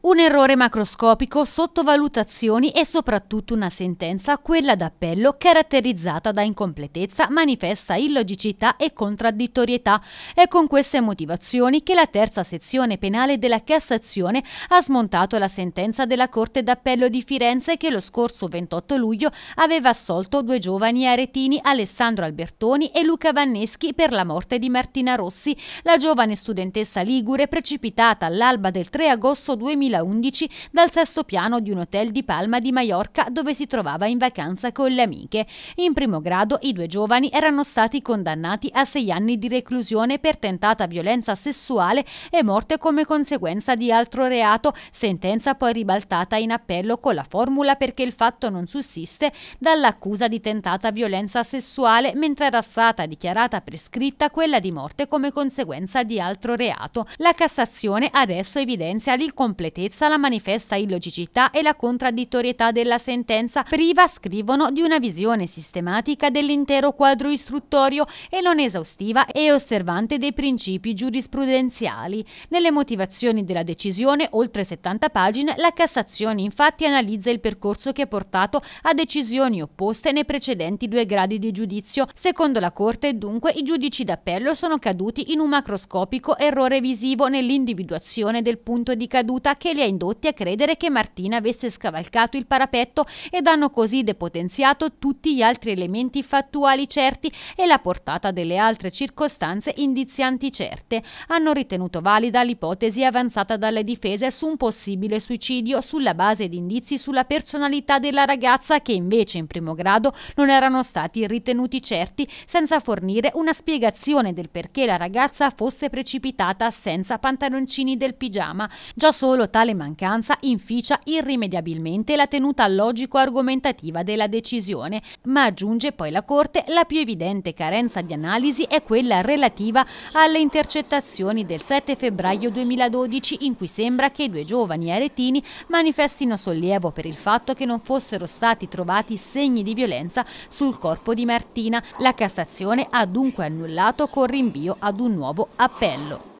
Un errore macroscopico, sottovalutazioni e soprattutto una sentenza, quella d'appello, caratterizzata da incompletezza, manifesta illogicità e contraddittorietà. È con queste motivazioni che la terza sezione penale della Cassazione ha smontato la sentenza della Corte d'Appello di Firenze che lo scorso 28 luglio aveva assolto due giovani aretini, Alessandro Albertoni e Luca Vanneschi, per la morte di Martina Rossi, la giovane studentessa ligure precipitata all'alba del 3 agosto 2000 2011 dal sesto piano di un hotel di Palma di Maiorca dove si trovava in vacanza con le amiche. In primo grado i due giovani erano stati condannati a sei anni di reclusione per tentata violenza sessuale e morte come conseguenza di altro reato, sentenza poi ribaltata in appello con la formula perché il fatto non sussiste dall'accusa di tentata violenza sessuale mentre era stata dichiarata prescritta quella di morte come conseguenza di altro reato. La Cassazione adesso evidenzia l'incompletezza correttezza la manifesta illogicità e la contraddittorietà della sentenza, priva, scrivono, di una visione sistematica dell'intero quadro istruttorio e non esaustiva e osservante dei principi giurisprudenziali. Nelle motivazioni della decisione, oltre 70 pagine, la Cassazione infatti analizza il percorso che ha portato a decisioni opposte nei precedenti due gradi di giudizio. Secondo la Corte, dunque, i giudici d'appello sono caduti in un macroscopico errore visivo nell'individuazione del punto di caduta che che li ha indotti a credere che Martina avesse scavalcato il parapetto ed hanno così depotenziato tutti gli altri elementi fattuali certi e la portata delle altre circostanze indizianti certe. Hanno ritenuto valida l'ipotesi avanzata dalle difese su un possibile suicidio sulla base di indizi sulla personalità della ragazza che invece in primo grado non erano stati ritenuti certi senza fornire una spiegazione del perché la ragazza fosse precipitata senza pantaloncini del pigiama. Già solo Tale mancanza inficia irrimediabilmente la tenuta logico-argomentativa della decisione, ma aggiunge poi la Corte la più evidente carenza di analisi è quella relativa alle intercettazioni del 7 febbraio 2012 in cui sembra che i due giovani aretini manifestino sollievo per il fatto che non fossero stati trovati segni di violenza sul corpo di Martina. La Cassazione ha dunque annullato con rinvio ad un nuovo appello.